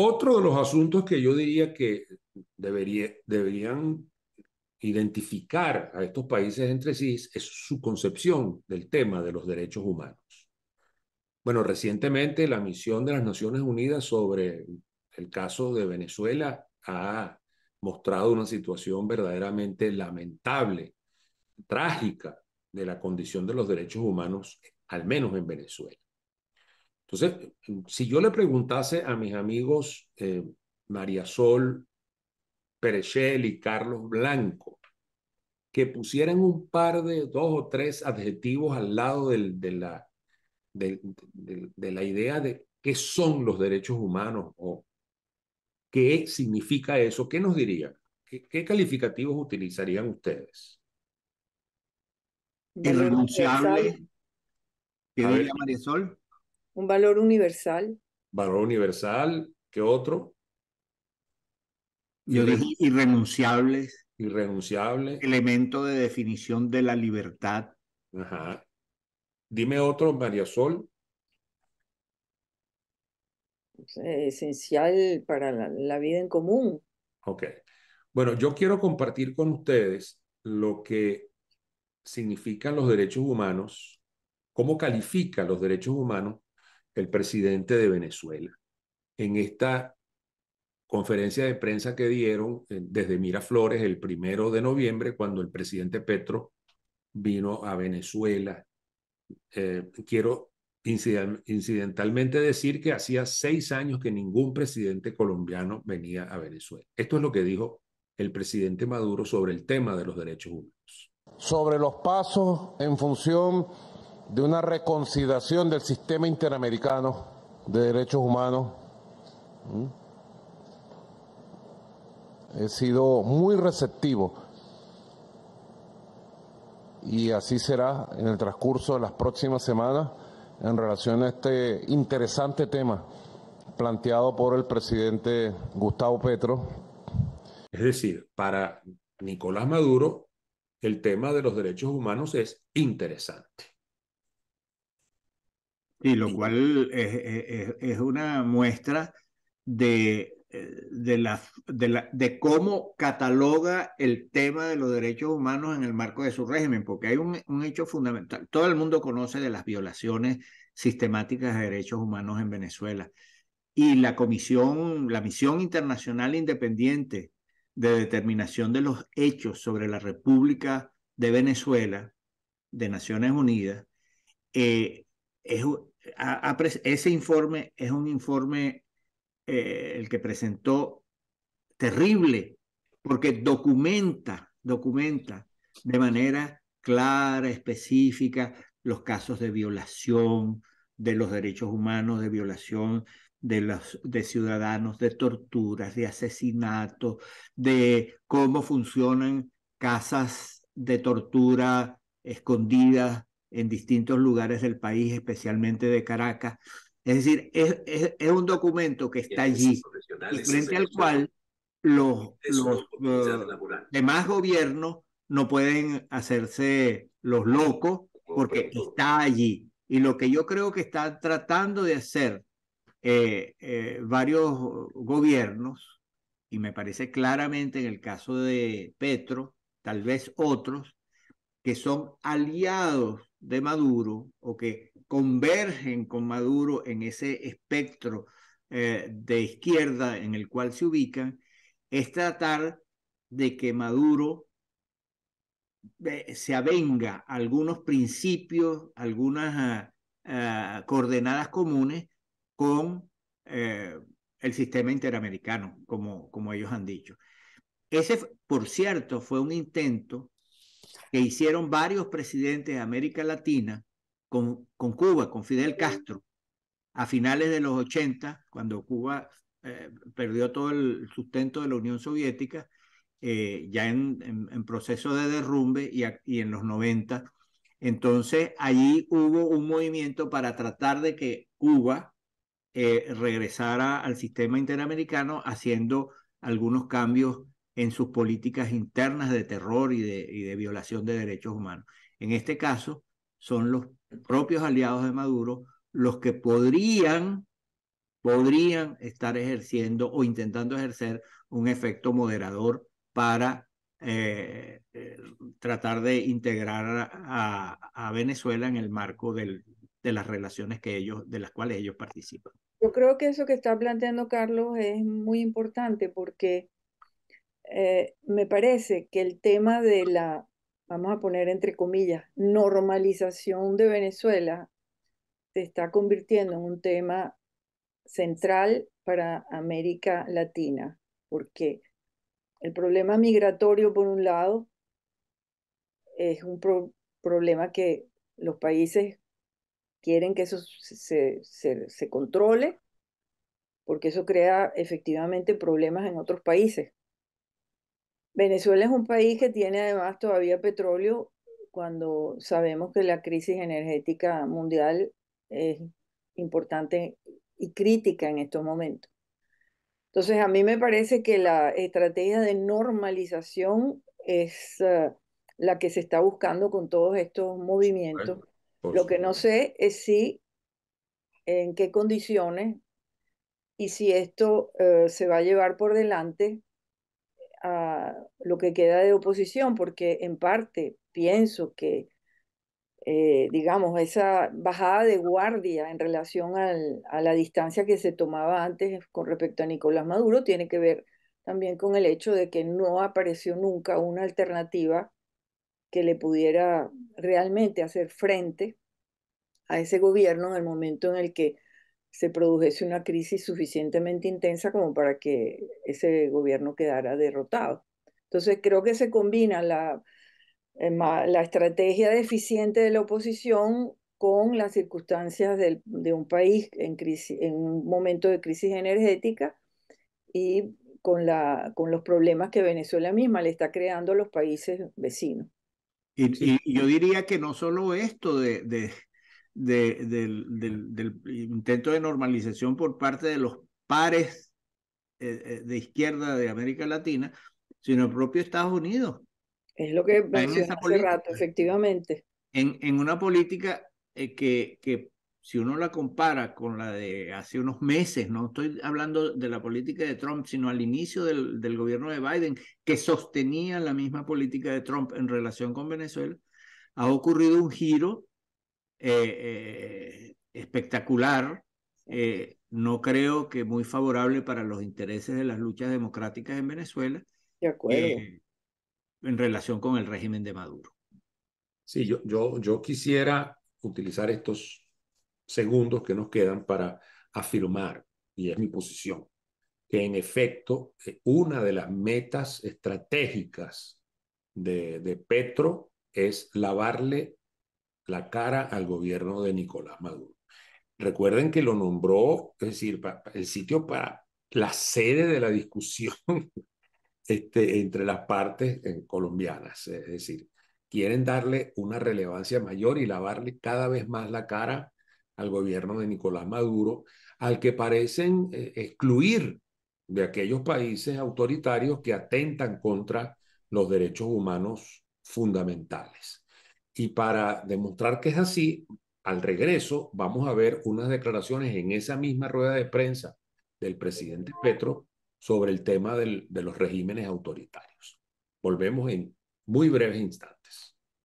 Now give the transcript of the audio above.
Otro de los asuntos que yo diría que deberían identificar a estos países entre sí es su concepción del tema de los derechos humanos. Bueno, recientemente la misión de las Naciones Unidas sobre el caso de Venezuela ha mostrado una situación verdaderamente lamentable, trágica, de la condición de los derechos humanos, al menos en Venezuela. Entonces, si yo le preguntase a mis amigos eh, María Sol, Perechel y Carlos Blanco, que pusieran un par de dos o tres adjetivos al lado de, la, la idea de qué son los derechos humanos o qué significa eso, ¿qué nos dirían? ¿Qué, calificativos utilizarían ustedes? Irrenunciable. Sol. Un valor universal. Valor universal, ¿qué otro? Yo irrenunciables. Elemento de definición de la libertad. Ajá. Dime otro, María Sol. Pues, eh, esencial para la, la vida en común. Ok. Bueno, yo quiero compartir con ustedes lo que significan los derechos humanos, cómo califica los derechos humanos el presidente de Venezuela. En esta conferencia de prensa que dieron eh, desde Miraflores el primero de noviembre, cuando el presidente Petro vino a Venezuela. Eh, quiero incidentalmente decir que hacía seis años que ningún presidente colombiano venía a Venezuela. Esto es lo que dijo el presidente Maduro sobre el tema de los derechos humanos. Sobre los pasos en función de una reconciliación del sistema interamericano de derechos humanos. He sido muy receptivo y así será en el transcurso de las próximas semanas en relación a este interesante tema planteado por el presidente Gustavo Petro. Es decir, para Nicolás Maduro, el tema de los derechos humanos es interesante. Y lo cual es, una muestra de, eh, de, la, de, la, de cómo cataloga el tema de los derechos humanos en el marco de su régimen, porque hay un, hecho fundamental. Todo el mundo conoce de las violaciones sistemáticas de derechos humanos en Venezuela. Y la comisión, la misión internacional independiente de determinación de los hechos sobre la República de Venezuela de Naciones Unidas, eh, es, ese informe es un informe, eh, el que presentó, terrible, porque documenta, documenta de manera clara, específica, los casos de violación de los derechos humanos, de violación de los de ciudadanos, de torturas, de asesinatos, de cómo funcionan casas de tortura escondidas en distintos lugares del país, especialmente de Caracas. Es decir, es, un documento que está allí y frente al cual los, los eh, demás gobiernos no pueden hacerse los locos porque está allí. Y lo que yo creo que están tratando de hacer eh, eh, varios gobiernos, y me parece claramente en el caso de Petro, tal vez otros, que son aliados de Maduro o que convergen con Maduro en ese espectro eh, de izquierda en el cual se ubican, es tratar de que Maduro eh, se avenga algunos principios, algunas ah, ah, coordenadas comunes con eh, el sistema interamericano, como, como ellos han dicho. Ese, por cierto, fue un intento que hicieron varios presidentes de América Latina con, con Cuba, con Fidel Castro, a finales de los 80, cuando Cuba eh, perdió todo el sustento de la Unión Soviética, eh, ya en, en, proceso de derrumbe y, en los 90. Entonces, allí hubo un movimiento para tratar de que Cuba eh, regresara al sistema interamericano haciendo algunos cambios en sus políticas internas de terror y de, y de violación de derechos humanos. En este caso, son los propios aliados de Maduro los que podrían, podrían estar ejerciendo o intentando ejercer un efecto moderador para eh, eh, tratar de integrar a, Venezuela en el marco de las relaciones que ellos, de las cuales ellos participan. Yo creo que eso que está planteando Carlos es muy importante porque eh, me parece que el tema de la, vamos a poner entre comillas, normalización de Venezuela se está convirtiendo en un tema central para América Latina, porque el problema migratorio, por un lado, es un problema que los países quieren que eso se, se controle, porque eso crea efectivamente problemas en otros países Venezuela es un país que tiene además todavía petróleo cuando sabemos que la crisis energética mundial es importante y crítica en estos momentos. Entonces, a mí me parece que la estrategia de normalización es eh, la que se está buscando con todos estos movimientos. Lo que no sé es si, en qué condiciones y si esto eh, se va a llevar por delante a lo que queda de oposición, porque en parte pienso que, eh, digamos, esa bajada de guardia en relación a la distancia que se tomaba antes con respecto a Nicolás Maduro tiene que ver también con el hecho de que no apareció nunca una alternativa que le pudiera realmente hacer frente a ese gobierno en el momento en el que se produjese una crisis suficientemente intensa como para que ese gobierno quedara derrotado. Entonces creo que se combina la, eh, la estrategia deficiente de la oposición con las circunstancias de un país en, crisis, en un momento de crisis energética y con, la, con los problemas que Venezuela misma le está creando a los países vecinos. Y, yo diría que no solo esto de, del, intento de normalización por parte de los pares eh, eh, de izquierda de América Latina, sino el propio Estados Unidos. Es lo que mencioné rato, efectivamente. En, una política eh, que, si uno la compara con la de hace unos meses, no estoy hablando de la política de Trump, sino al inicio del, gobierno de Biden, que sostenía la misma política de Trump en relación con Venezuela, ha ocurrido un giro eh, eh, espectacular, eh, no creo que muy favorable para los intereses de las luchas democráticas en Venezuela. en relación con el régimen de Maduro. Sí, yo, yo, yo quisiera utilizar estos segundos que nos quedan para afirmar, y es mi posición, que en efecto una de las metas estratégicas de, de Petro es lavarle la cara al gobierno de Nicolás Maduro. Recuerden que lo nombró, es decir, el sitio para la sede de la discusión este, entre las partes colombianas. Es decir, quieren darle una relevancia mayor y lavarle cada vez más la cara al gobierno de Nicolás Maduro, al que parecen eh, excluir de aquellos países autoritarios que atentan contra los derechos humanos fundamentales. Y para demostrar que es así, al regreso vamos a ver unas declaraciones en esa misma rueda de prensa del presidente Petro sobre el tema de los regímenes autoritarios. Volvemos en muy breves instantes.